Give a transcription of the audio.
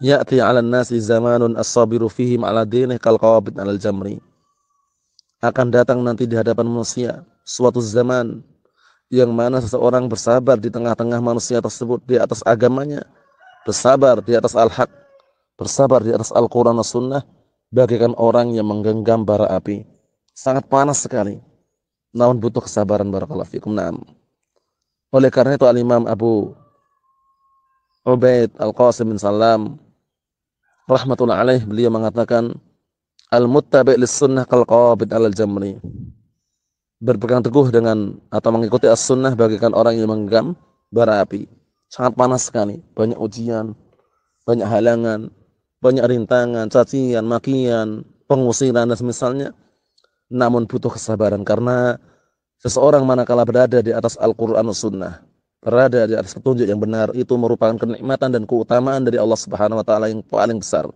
Ya'ti 'alan nasi zamanun as-sabiru fihim 'ala dinih kal qabid 'alal jamri. Akan datang nanti di hadapan manusia suatu zaman yang mana seseorang bersabar di tengah-tengah manusia tersebut di atas agamanya, bersabar di atas al-haq, bersabar di atas Al-Qur'an dan Sunnah bagaikan orang yang menggenggam bara api. Sangat panas sekali. Namun butuh kesabaran barakallahu fikum. Naam. Oleh karena itu Al-Imam Abu Ubaid Al-Qasim bin Salam rahmatullah alaih beliau mengatakan al muttabi' lis sunnah kal qabid al jamri. Berpegang teguh dengan atau mengikuti as-sunnah bagikan orang yang menggenggam bara api. Sangat panas sekali, banyak ujian, banyak halangan, banyak rintangan, cacian, makian, pengusiran dan semisalnya. Namun butuh kesabaran karena seseorang manakala berada di atas Al-Qur'an Sunnah, berada di atas petunjuk yang benar itu merupakan kenikmatan dan keutamaan dari Allah Subhanahu wa taala yang paling besar.